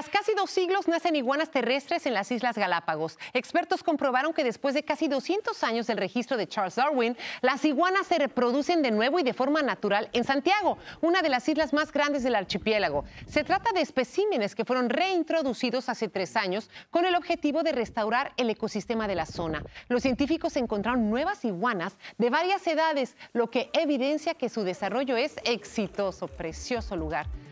Tras casi dos siglos nacen iguanas terrestres en las Islas Galápagos. Expertos comprobaron que después de casi 200 años del registro de Charles Darwin, las iguanas se reproducen de nuevo y de forma natural en Santiago, una de las islas más grandes del archipiélago. Se trata de especímenes que fueron reintroducidos hace tres años con el objetivo de restaurar el ecosistema de la zona. Los científicos encontraron nuevas iguanas de varias edades, lo que evidencia que su desarrollo es exitoso. Precioso lugar.